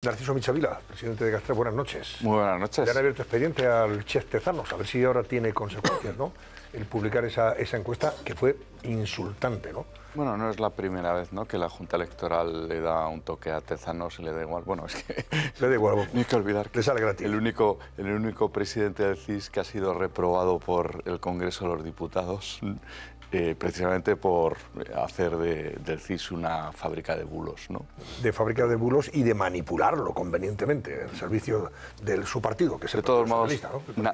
Narciso Michavila, presidente de Castrés, buenas noches. Muy buenas noches. Le han abierto expediente al Chef Tezanos, a ver si ahora tiene consecuencias, ¿no? El publicar esa, encuesta que fue insultante, ¿no? Bueno, no es la primera vez, ¿no? Que la Junta Electoral le da un toque a Tezanos y le da igual. Bueno, es que. Le da igual. Vos. que olvidar que. Le sale gratis. El único, el único presidente del CIS que ha sido reprobado por el Congreso de los Diputados eh, precisamente por hacer del CIS una fábrica de bulos. ¿no? De fábrica de bulos y de manipularlo convenientemente, el servicio de su partido, que es el de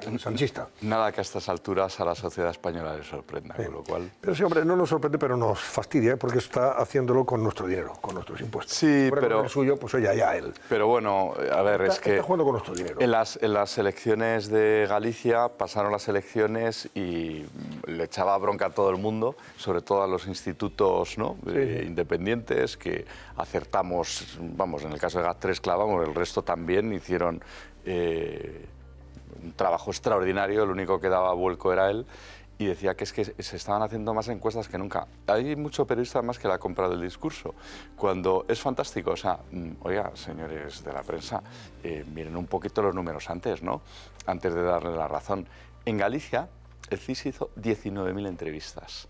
¿no? sanchista. Nada que a estas alturas a la sociedad española le sorprenda, con lo cual... Pero sí, hombre, no nos sorprende, pero nos fastidia, ¿eh? porque está haciéndolo con nuestro dinero, con nuestros impuestos. Sí, pero... suyo, pues oye, ya él. Pero bueno, a ver, es que... Está jugando con nuestro dinero. En las, en las elecciones de Galicia pasaron las elecciones y le echaba bronca a todo el mundo sobre todo a los institutos eh, independientes que acertamos, vamos, en el caso de GAT3 clavamos, el resto también hicieron eh, un trabajo extraordinario, el único que daba vuelco era él y decía que es que se estaban haciendo más encuestas que nunca. Hay mucho periodista más que la compra del discurso, cuando es fantástico, o sea, mm, oiga, señores de la prensa, eh, miren un poquito los números antes, ¿no? Antes de darle la razón. En Galicia, el CIS hizo 19.000 entrevistas.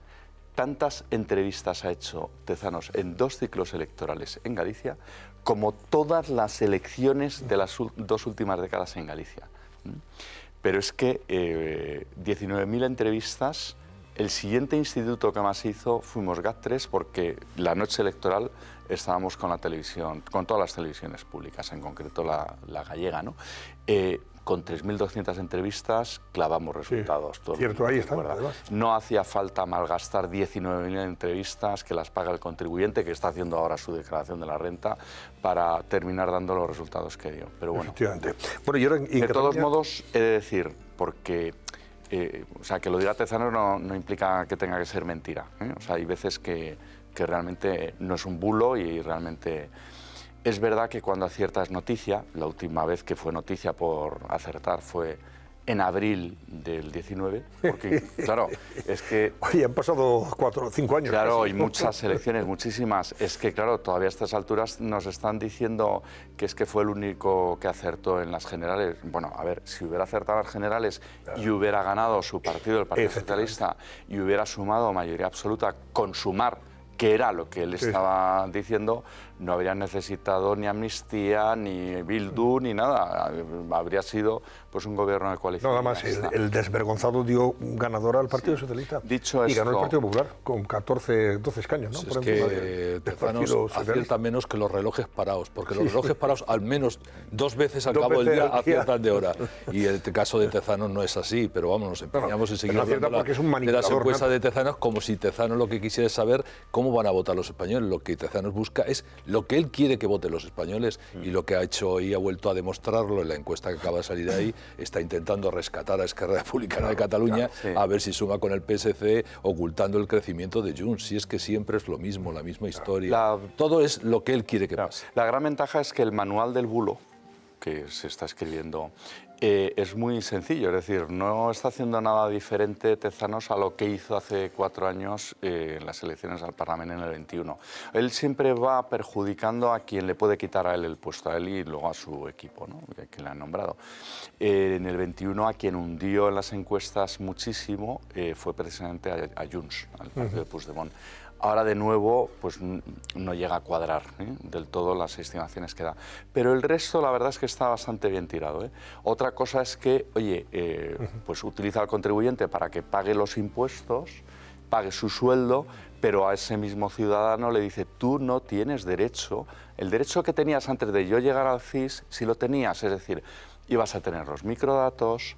Tantas entrevistas ha hecho Tezanos en dos ciclos electorales en Galicia como todas las elecciones de las dos últimas décadas en Galicia. ¿Mm? Pero es que 19.000 eh, entrevistas, el siguiente instituto que más hizo fuimos GAT3 porque la noche electoral estábamos con la televisión, con todas las televisiones públicas, en concreto la, gallega, ¿no? Eh, con 3.200 entrevistas clavamos resultados. cierto, ahí No hacía falta malgastar 19.000 entrevistas que las paga el contribuyente, que está haciendo ahora su declaración de la renta, para terminar dando los resultados que dio. Pero bueno, en de todos modos, he de decir, porque eh, o sea, que lo diga Tezano no, implica que tenga que ser mentira. ¿eh? O sea, hay veces que, que realmente no es un bulo y realmente... Es verdad que cuando aciertas noticia, la última vez que fue noticia por acertar fue en abril del 19, porque claro, es que... Hoy han pasado cuatro o cinco años. Claro, y muchas elecciones, muchísimas. Es que claro, todavía a estas alturas nos están diciendo que es que fue el único que acertó en las generales. Bueno, a ver, si hubiera acertado las generales y hubiera ganado su partido, el Partido Socialista, y hubiera sumado mayoría absoluta con sumar, que era lo que él estaba diciendo, no habría necesitado ni amnistía, ni Bildu, ni nada. Habría sido pues un gobierno de coalición. Nada más, el, desvergonzado dio ganador al Partido Socialista. Dicho y ganó el Partido Popular con 14, 12 escaños, ¿no? Es Por que, Tezanos acierta menos que los relojes parados, porque los relojes parados al menos dos veces al cabo del día aciertan de hora. Y el caso de Tezanos no es así, pero vamos, nos empeñamos en seguir hablando de las encuestas de Tezanos como si Tezanos lo que quisiera es saber cómo van a votar los españoles. Lo que Tezanos busca es lo que él quiere que voten los españoles mm. y lo que ha hecho hoy, ha vuelto a demostrarlo en la encuesta que acaba de salir ahí, está intentando rescatar a Esquerra Republicana de Cataluña a ver si suma con el PSC, ocultando el crecimiento de Junts. Si es que siempre es lo mismo, la misma historia. Todo es lo que él quiere que pase. La gran ventaja es que el manual del bulo que se está escribiendo eh, es muy sencillo, es decir, no está haciendo nada diferente Tezanos a lo que hizo hace cuatro años eh, en las elecciones al Parlamento en el 21. Él siempre va perjudicando a quien le puede quitar a él el puesto, a él y luego a su equipo, ¿no? que, le han nombrado. Eh, en el 21 a quien hundió en las encuestas muchísimo fue precisamente a, Junts, al partido de Puigdemont ahora de nuevo pues no llega a cuadrar ¿eh? del todo las estimaciones que da. Pero el resto la verdad es que está bastante bien tirado. ¿eh? Otra cosa es que, oye, eh, pues utiliza al contribuyente para que pague los impuestos, pague su sueldo, pero a ese mismo ciudadano le dice, tú no tienes derecho, el derecho que tenías antes de yo llegar al CIS, si lo tenías, es decir, ibas a tener los microdatos,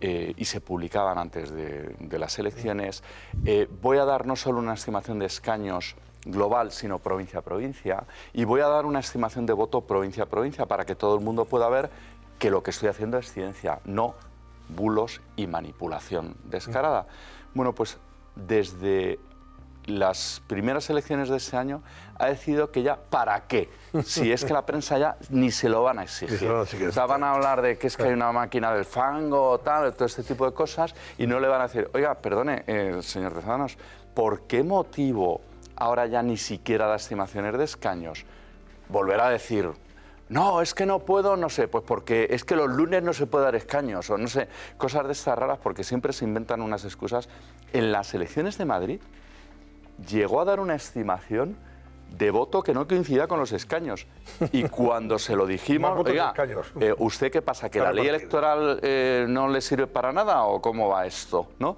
eh, y se publicaban antes de, las elecciones. Eh, voy a dar no solo una estimación de escaños global, sino provincia a provincia, y voy a dar una estimación de voto provincia a provincia para que todo el mundo pueda ver que lo que estoy haciendo es ciencia, no bulos y manipulación descarada. Bueno, pues desde las primeras elecciones de este año ha decidido que ya, ¿para qué? Si es que la prensa ya ni se lo van a exigir. van a hablar de que es que hay una máquina del fango o tal, todo este tipo de cosas, y no le van a decir, oiga, perdone, eh, señor señor Rezanos, ¿por qué motivo ahora ya ni siquiera da estimaciones de escaños? Volverá a decir, no, es que no puedo, no sé, pues porque es que los lunes no se puede dar escaños, o no sé, cosas de estas raras, porque siempre se inventan unas excusas. En las elecciones de Madrid, llegó a dar una estimación de voto que no coincidía con los escaños. Y cuando se lo dijimos, eh, ¿usted qué pasa? ¿Que la ley electoral eh, no le sirve para nada o cómo va esto? ¿No?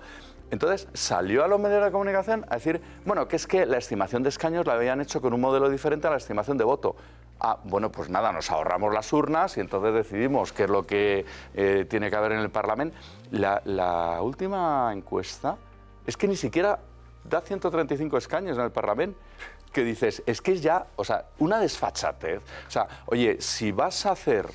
Entonces salió a los medios de comunicación a decir, bueno, que es que la estimación de escaños la habían hecho con un modelo diferente a la estimación de voto. Ah, bueno, pues nada, nos ahorramos las urnas y entonces decidimos qué es lo que eh, tiene que haber en el Parlamento. la última encuesta es que ni siquiera da 135 escaños en el Parlamento, que dices, es que es ya, o sea, una desfachatez. O sea, oye, si vas a hacer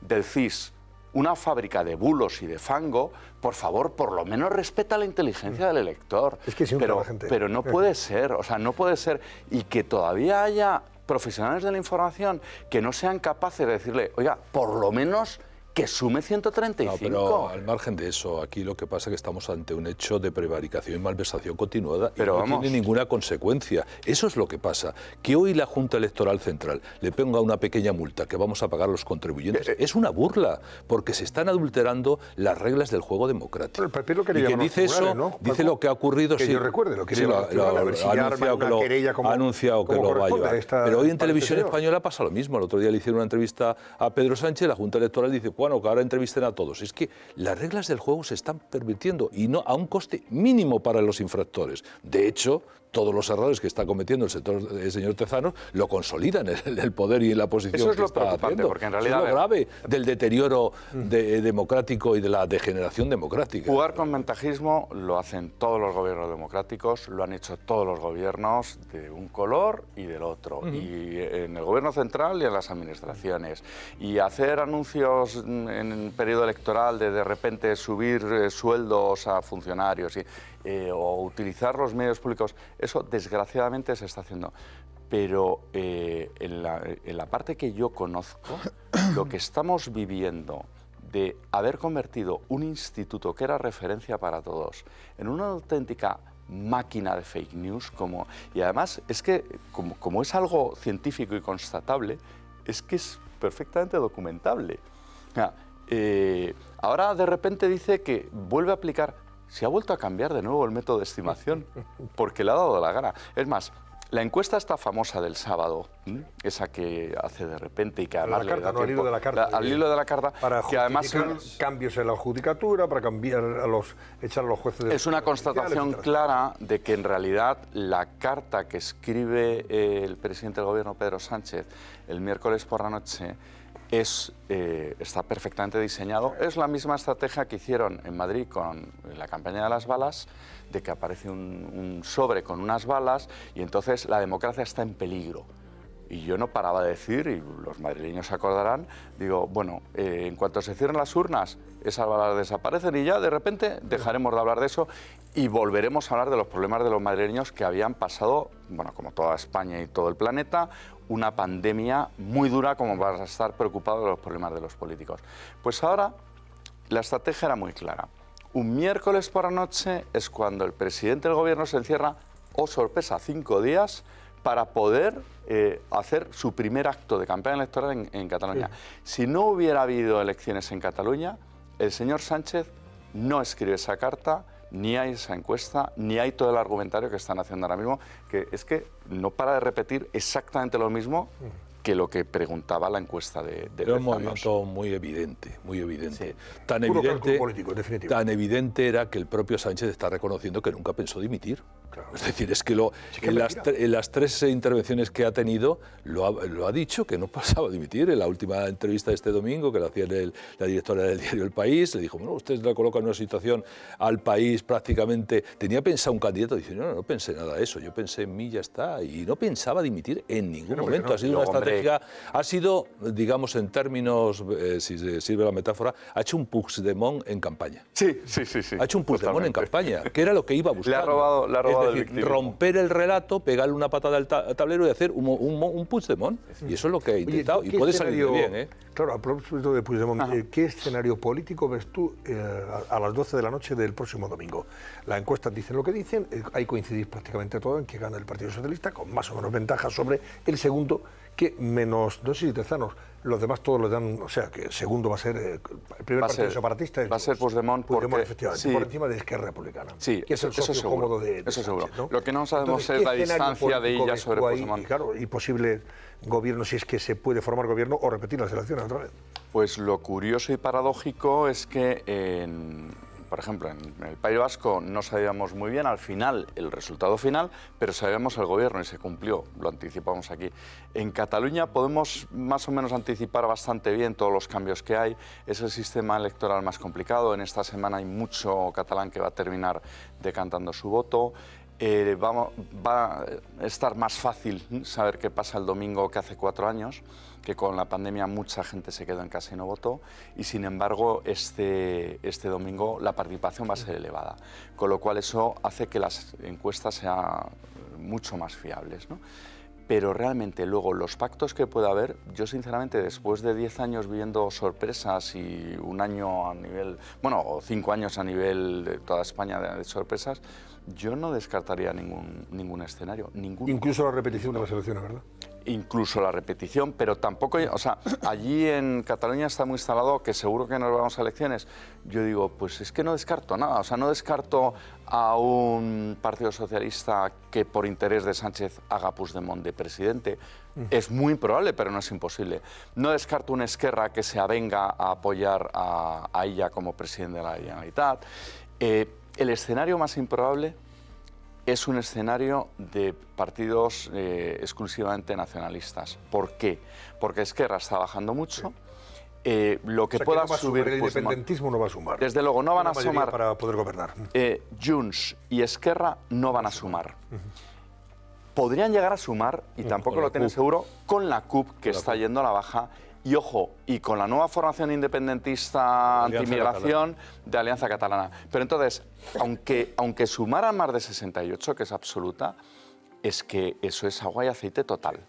del CIS una fábrica de bulos y de fango, por favor, por lo menos respeta la inteligencia del elector. Es que pero, pero no puede ser, o sea, no puede ser. Y que todavía haya profesionales de la información que no sean capaces de decirle, oiga, por lo menos que sume 135. pero al margen de eso, aquí lo que pasa es que estamos ante un hecho de prevaricación y malversación continuada y no tiene ninguna consecuencia. Eso es lo que pasa. Que hoy la Junta Electoral Central le ponga una pequeña multa que vamos a pagar los contribuyentes eh, eh. es una burla, porque se están adulterando las reglas del juego democrático. y que dice eso, dice lo que ha ocurrido... Que yo recuerde, lo que lo, ha anunciado que lo, anunciado va a Pero hoy en Televisión Española pasa lo mismo. El otro día le hicieron una entrevista a Pedro Sánchez, la Junta Electoral dice, que ahora entrevisten a todos. Es que las reglas del juego se están permitiendo y no a un coste mínimo para los infractores. De hecho, todos los errores que está cometiendo el sector del señor Tezano lo consolidan en el poder y en la posición Eso es que lo está preocupante, Porque en realidad, es lo grave del deterioro mm. eh, democrático y de la degeneración democrática. Jugar con ventajismo lo hacen todos los gobiernos democráticos, lo han hecho todos los gobiernos de un color y del otro, y eh, en el gobierno central y en las administraciones. Y hacer anuncios en el periodo electoral de de repente subir eh, sueldos a funcionarios o utilizar los medios públicos eso, desgraciadamente, se está haciendo. Pero eh, en, la, parte que yo conozco, lo que estamos viviendo de haber convertido un instituto que era referencia para todos en una auténtica máquina de fake news como y además es que como, es algo científico y constatable es que es perfectamente documentable eh, ahora de repente dice que vuelve a aplicar se ha vuelto a cambiar de nuevo el método de estimación, porque le ha dado la gana. Es más, la encuesta está famosa del sábado, esa que hace de repente y que al hilo de la carta, al hilo de la carta, para que además cambios en la judicatura, para cambiar a los echar a los jueces. De es una constatación clara de que en realidad la carta que escribe el presidente del gobierno Pedro Sánchez el miércoles por la noche es, eh, está perfectamente diseñado. Es la misma estrategia que hicieron en Madrid con la campaña de las balas, de que aparece un sobre con unas balas y entonces la democracia está en peligro. Y yo no paraba de decir, y los madrileños se acordarán, digo, bueno, eh, en cuanto se cierren las urnas, esas balas desaparecen y ya de repente dejaremos de hablar de eso y volveremos a hablar de los problemas de los madrileños que habían pasado, bueno, como toda España y todo el planeta, una pandemia muy dura como a estar preocupado de los problemas de los políticos. Pues ahora la estrategia era muy clara. Un miércoles por la noche es cuando el presidente del gobierno se encierra, o oh, sorpresa, cinco días para poder eh, hacer su primer acto de campaña electoral en, Cataluña. Si no hubiera habido elecciones en Cataluña, el señor Sánchez no escribe esa carta, ni hay esa encuesta, ni hay todo el argumentario que están haciendo ahora mismo, que es que no para de repetir exactamente lo mismo que lo que preguntaba la encuesta de... de Era un movimiento muy evidente, muy evidente. tan evidente era que el propio Sánchez está reconociendo que nunca pensó dimitir. Es decir, es que, en, las, tres intervenciones que ha tenido, lo ha, dicho, que no pasaba a dimitir. En la última entrevista de este domingo, que la hacía la directora del diario El País, le dijo, bueno, usted la coloca en una situación al país prácticamente... Tenía pensado un candidato, dice, no, no, pensé nada de eso, yo pensé en mí, ya está. Y no pensaba dimitir en ningún pues momento. ha sido una estrategia, ha sido, digamos, en términos, eh, si sirve la metáfora, ha hecho un mon en campaña. Sí, sí, sí. ha hecho un de mon en campaña, que era lo que iba a buscar. ha robado, le es romper el relato, pegarle una patada al tablero y hacer un, un, Y eso es lo que he intentado. y puede salir bien, ¿eh? Claro, a propósito de Puigdemont, eh, ¿qué escenario político ves tú eh, a, las 12 de la noche del próximo domingo? Las encuestas dicen lo que dicen, hay ahí coincidís prácticamente todo en que gana el Partido Socialista con más o menos ventaja sobre el segundo que menos, dosis sé los demás todos le dan, o sea, que segundo va a ser, eh, el primer partido separatista va a ser Puigdemont, efectivamente, por encima de Esquerra Republicana, sí, que es el socio seguro, cómodo de, Eso Lo que no sabemos es la distancia de ella sobre Puigdemont. Y claro, y posible gobierno, si es que se puede formar gobierno o repetir las elecciones otra vez. Pues lo curioso y paradójico es que en por ejemplo, en el País Vasco no sabíamos muy bien al final el resultado final, pero sabíamos el gobierno y se cumplió, lo anticipamos aquí. En Cataluña podemos más o menos anticipar bastante bien todos los cambios que hay. Es el sistema electoral más complicado. En esta semana hay mucho catalán que va a terminar decantando su voto. Eh, va a estar más fácil saber qué pasa el domingo que hace cuatro años que con la pandemia mucha gente se quedó en casa y no votó, y sin embargo este, este domingo la participación va a ser elevada, con lo cual eso hace que las encuestas sean mucho más fiables. ¿no? pero realmente luego los pactos que pueda haber, yo sinceramente después de 10 años viviendo sorpresas y un año a nivel, bueno, o 5 años a nivel de toda España de, sorpresas, yo no descartaría ningún, ningún escenario. Ningún... Incluso la repetición de las elecciones, ¿verdad? incluso la repetición, pero tampoco, o sea, allí en Cataluña está muy instalado que seguro que nos vamos a elecciones. Yo digo, pues es que no descarto nada, o sea, no descarto a un partido socialista que por interés de Sánchez haga Puigdemont de presidente. Es muy probable, pero no es imposible. No descarto una Esquerra que se avenga a apoyar a, ella como presidente de la Generalitat. Eh, el escenario más improbable es un escenario de partidos eh, exclusivamente nacionalistas. ¿Por qué? Porque Esquerra está bajando mucho. Eh, lo que pueda subir... el pues, independentismo no va a sumar. Desde luego, no van a sumar... Para poder gobernar. Eh, Junts y Esquerra no van a sumar. Podrían llegar a sumar, y tampoco lo tienen seguro, con la CUP que está yendo a la baja y ojo, y con la nueva formación independentista antimigración de Alianza Catalana. Pero entonces, aunque, aunque sumaran más de 68, que es absoluta, es que eso es agua y aceite total.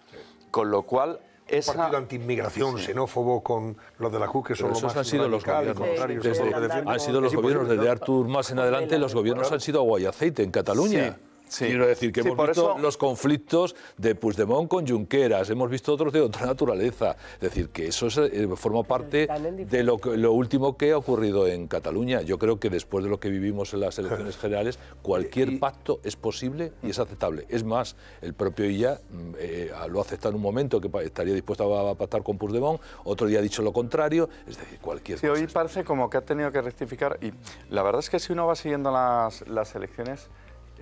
Con lo cual, es un partido antiinmigración, xenófobo con los de la CUC, que son los más han sido los gobiernos. han sido los gobiernos desde Artur más en adelante, los gobiernos han sido agua y aceite en Cataluña. Sí. Quiero decir que hemos visto los conflictos de Puigdemont con Junqueras, hemos visto otros de otra naturaleza. Es decir, que eso eh, forma parte de lo, que, lo, último que ha ocurrido en Cataluña. Yo creo que después de lo que vivimos en las elecciones generales, cualquier pacto es posible y es aceptable. Es más, el propio Illa mm, eh, lo acepta en un momento que estaría dispuesto a, pactar con Puigdemont, otro día ha dicho lo contrario. Es decir, cualquier sí, Hoy parece como que ha tenido que rectificar. Y la verdad es que si uno va siguiendo las, las elecciones,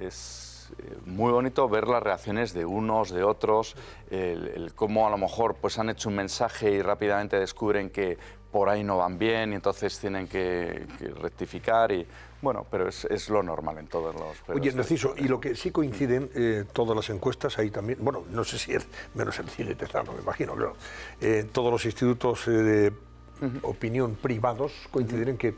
es eh, muy bonito ver las reacciones de unos, de otros, el, cómo a lo mejor pues han hecho un mensaje y rápidamente descubren que por ahí no van bien y entonces tienen que, rectificar y bueno, pero es, lo normal en todos los... Oye, preciso y lo que sí coinciden eh, todas las encuestas ahí también, bueno, no sé si es menos el cine tezano, me imagino, pero eh, todos los institutos de opinión privados coinciden en que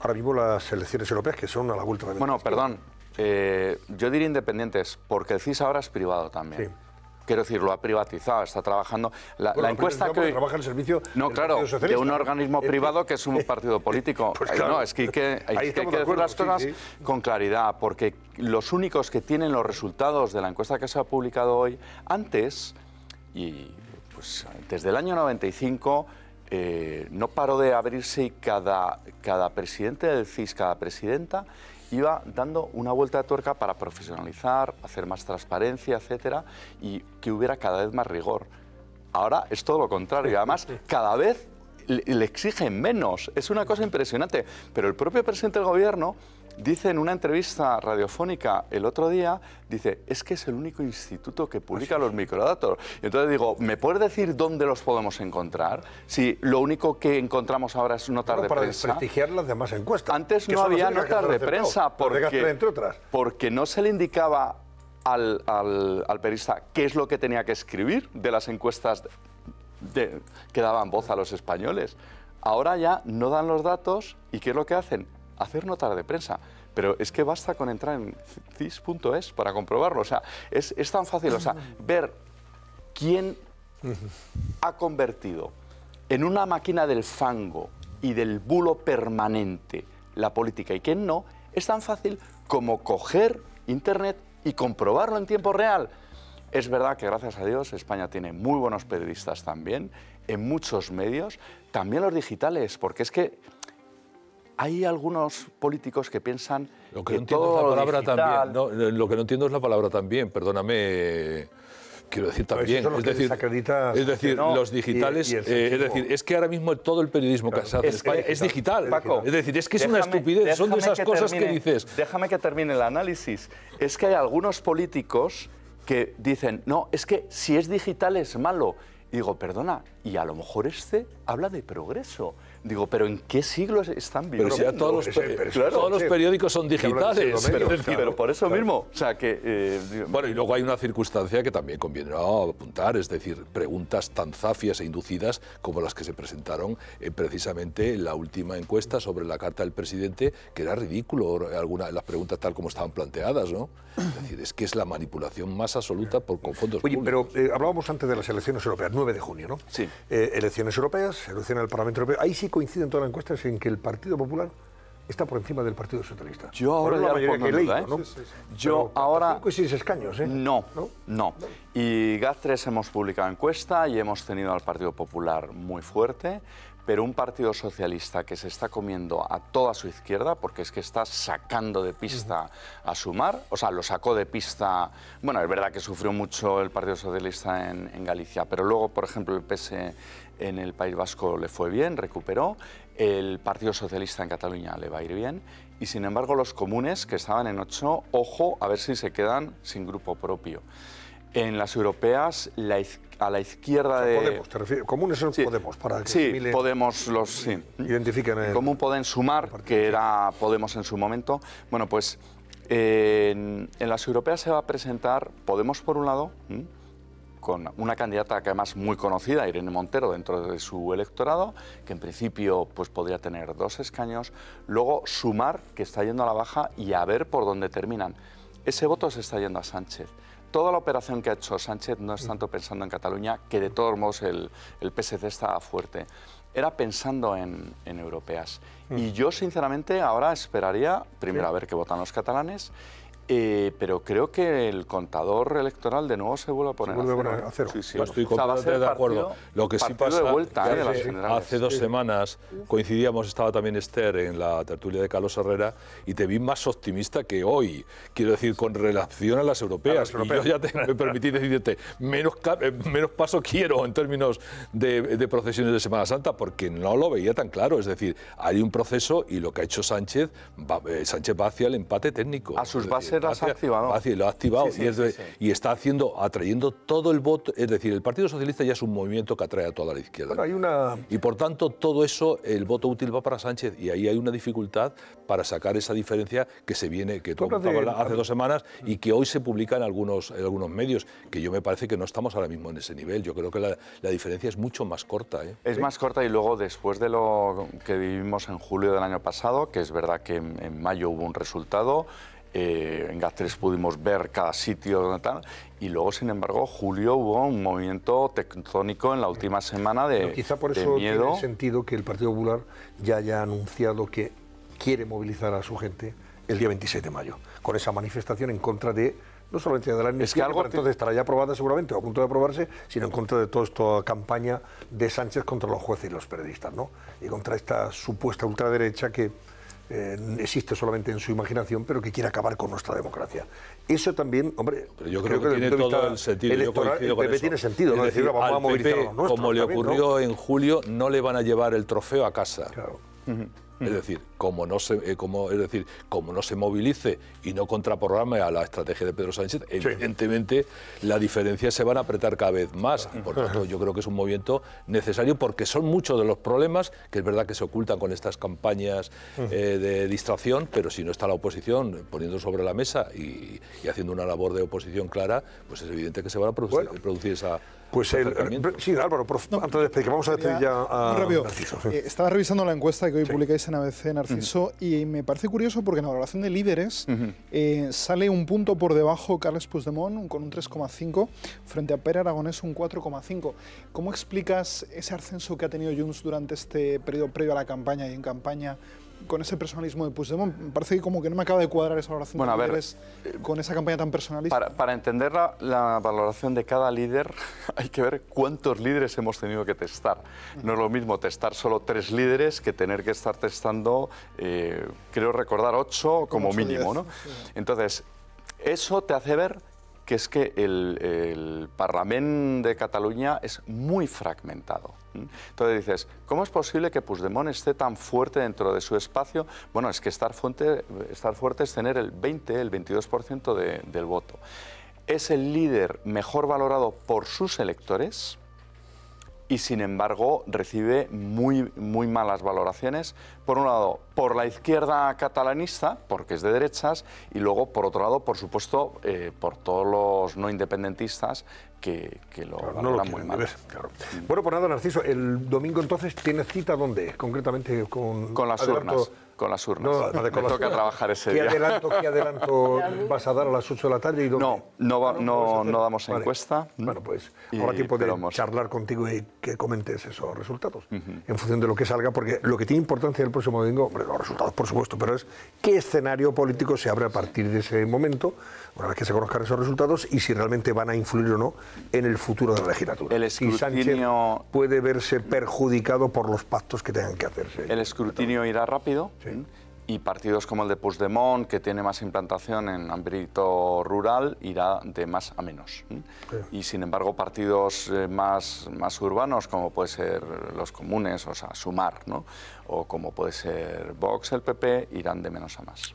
ahora mismo las elecciones europeas que son a la vuelta de Bueno, perdón, eh, yo diría independientes, porque el CIS ahora es privado también. Quiero decir, lo ha privatizado, está trabajando. La, encuesta que. Trabaja en el servicio. No, claro, de un organismo privado que es un partido político. Pues no, es que hay que, hay decir las cosas con claridad, porque los únicos que tienen los resultados de la encuesta que se ha publicado hoy, antes, y pues desde el año 95. Eh, no paró de abrirse y cada, cada presidente del CIS, cada presidenta, iba dando una vuelta de tuerca para profesionalizar, hacer más transparencia, etcétera, y que hubiera cada vez más rigor. Ahora es todo lo contrario, además cada vez le exigen menos. Es una cosa impresionante. Pero el propio presidente del gobierno Dice en una entrevista radiofónica el otro día, dice, es que es el único instituto que publica los microdatos. Y entonces digo, ¿me puedes decir dónde los podemos encontrar? Si lo único que encontramos ahora es notas de prensa. Para desprestigiar las demás encuestas. Antes no había notas de prensa porque, porque no se le indicaba al, perista periodista qué es lo que tenía que escribir de las encuestas que daban voz a los españoles. Ahora ya no dan los datos y ¿qué es lo que hacen? hacer notar de prensa, pero es que basta con entrar en cis.es para comprobarlo. O sea, es, es tan fácil, o sea, ver quién ha convertido en una máquina del fango y del bulo permanente la política y quién no, es tan fácil como coger Internet y comprobarlo en tiempo real. Es verdad que gracias a Dios España tiene muy buenos periodistas también, en muchos medios, también los digitales, porque es que hay algunos políticos que piensan lo que, no todo entiendo es la palabra también. Eh, lo que no entiendo es la palabra también, perdóname. Quiero decir pues también, es, decir, los digitales, eh, es decir, es que ahora mismo todo el periodismo que es, en España es digital. Es decir, es que es una estupidez, son de esas cosas que dices. Déjame que termine el análisis. Es que hay algunos políticos que dicen, no, es que si es digital es malo. digo, perdona, y a lo mejor este habla de progreso. Digo, pero ¿en qué siglo están viviendo? Pero si todos, los, todos los periódicos son digitales. Pero, por eso mismo. Eh, bueno, y luego hay una circunstancia que también conviene apuntar, es decir, preguntas tan zafias e inducidas como las que se presentaron eh, precisamente en la última encuesta sobre la carta del presidente, que era ridículo alguna, las preguntas tal como estaban planteadas, ¿no? Es decir, es que es la manipulación más absoluta por, con Oye, pero eh, hablábamos antes de las elecciones europeas, 9 de junio, ¿no? Sí. elecciones europeas, elecciones del Parlamento Europeo. Ahí sí coinciden todas las encuestas en que el Partido Popular está por encima del Partido Socialista. Yo ahora la ¿no? Yo ahora... escaños, ¿eh? No, no, Y GAS3 hemos publicado encuesta y hemos tenido al Partido Popular muy fuerte, pero un partido socialista que se está comiendo a toda su izquierda, porque es que está sacando de pista a Sumar, o sea, lo sacó de pista, bueno, es verdad que sufrió mucho el Partido Socialista en, en Galicia, pero luego, por ejemplo, el PS e en el País Vasco le fue bien, recuperó, el Partido Socialista en Cataluña le va a ir bien, y sin embargo los comunes que estaban en 8, ojo, a ver si se quedan sin grupo propio. En las europeas, a la izquierda de... Podemos, te refieres. sí. Podemos, Sí, Podemos los... Sí. Identifiquen el... Común Sumar, que era Podemos en su momento. Bueno, pues en, las europeas se va a presentar Podemos por un lado, con una candidata que además muy conocida, Irene Montero, dentro de su electorado, que en principio pues, podría tener dos escaños. Luego Sumar, que está yendo a la baja, y a ver por dónde terminan. Ese voto se está yendo a Sánchez toda la operación que ha hecho Sánchez no es tanto pensando en Cataluña, que de todos modos el, el PSC está fuerte, era pensando en, europeas. Mm. Y yo, sinceramente, ahora esperaría primero a ver qué votan los catalanes eh, pero creo que el contador electoral de nuevo se vuelve a poner, a, cero. estoy completamente de acuerdo. Lo que sí pasa vuelta, ¿eh? hace, dos semanas coincidíamos, estaba también Esther en la tertulia de Carlos Herrera y te vi más optimista que hoy. Quiero decir, con relación a las europeas. yo ya me permití decirte, menos, eh, menos paso quiero en términos de, procesiones de Semana Santa, porque no lo veía tan claro. Es decir, hay un proceso y lo que ha hecho Sánchez, Sánchez va hacia el empate técnico. A sus bases lo ha activado y, está haciendo, atrayendo todo el voto. Es decir, el Partido Socialista ya es un movimiento que atrae a toda la izquierda. Y por tanto, todo eso, el voto útil va para Sánchez y ahí hay una dificultad para sacar esa diferencia que se viene, que tú hace dos semanas y mm. que hoy se publica en algunos, algunos medios, que yo me parece que no estamos ahora mismo en ese nivel. Yo creo que la, diferencia es mucho más corta. ¿eh? Es más corta y luego después de lo que vivimos en julio del año pasado, que es verdad que en mayo hubo un resultado, eh, en gat pudimos ver cada sitio tal, y luego, sin embargo, julio hubo un movimiento tectónico en la última semana de. quizá por eso tiene sentido que el Partido Popular ya haya anunciado que quiere movilizar a su gente el día 26 de mayo, con esa manifestación en contra de no solamente de la amnistía, es que, entonces estará ya aprobada seguramente, o a punto de aprobarse, sino en contra de toda esta campaña de Sánchez contra los jueces y los periodistas, ¿no? Y contra esta supuesta ultraderecha que eh, existe solamente en su imaginación, pero que quiere acabar con nuestra democracia. Eso también, hombre, yo creo, que, tiene todo el sentido. el PP tiene sentido, ¿no? Como le ocurrió en julio, no le van a llevar el trofeo a casa. Claro. Es decir, como no se, eh, como, es decir, como no se movilice y no contraprograme a la estrategia de Pedro Sánchez, evidentemente la diferencia se van a apretar cada vez más. por tanto, yo creo que es un movimiento necesario porque son muchos de los problemas que es verdad que se ocultan con estas campañas eh, de distracción, pero si no está la oposición poniendo sobre la mesa y, haciendo una labor de oposición clara, pues es evidente que se van a producir esa pues sí, Álvaro, antes de explicar, vamos a despedir ya a ah, Narciso. Eh, estaba revisando la encuesta que hoy publicáis en ABC, Narciso, y me parece curioso porque en la valoración de líderes eh, sale un punto por debajo Carles Puigdemont con un 3,5 frente a Pere Aragonés un 4,5. ¿Cómo explicas ese ascenso que ha tenido Junts durante este periodo previo a la campaña y en campaña? con ese personalismo de Puigdemont. Me parece que como que no me acaba de cuadrar esa valoración bueno, a con esa campaña tan personalista. Para, entender la, valoración de cada líder hay que ver cuántos líderes hemos tenido que testar. No es lo mismo testar solo tres líderes que tener que estar testando, eh, creo recordar, ocho como, mínimo. Entonces, eso te hace ver que es que el, el Parlamento de Cataluña es muy fragmentado. Entonces dices, ¿cómo es posible que Puigdemont esté tan fuerte dentro de su espacio? Bueno, es que estar, fuerte es tener el 20, el 22% del voto. Es el líder mejor valorado por sus electores y sin embargo recibe muy, muy malas valoraciones, por un lado por la izquierda catalanista, porque es de derechas, y luego por otro lado, por supuesto, eh, por todos los no independentistas que, lo claro, muy mal. Bueno, por pues nada, Narciso, el domingo entonces tiene cita dónde, concretamente con... las urnas con las urnas. No, toca trabajar ese día. ¿Qué adelanto vas a dar a las 8 de la tarde? Y No, no, no, damos encuesta. Bueno, pues ahora tiempo de charlar contigo y que comentes esos resultados en función de lo que salga, porque lo que tiene importancia el próximo domingo, los resultados por supuesto, pero es qué escenario político se abre a partir de ese momento, una vez que se conozcan esos resultados y si realmente van a influir o no en el futuro de la legislatura. El escrutinio... puede verse perjudicado por los pactos que tengan que hacerse. El escrutinio irá rápido. Sí y partidos como el de Puigdemont, que tiene más implantación en ámbito rural, irá de más a menos. Y sin embargo, partidos eh, más, más urbanos, como puede ser los comunes, o sea, Sumar, ¿no? o como puede ser Vox, el PP, irán de menos a más.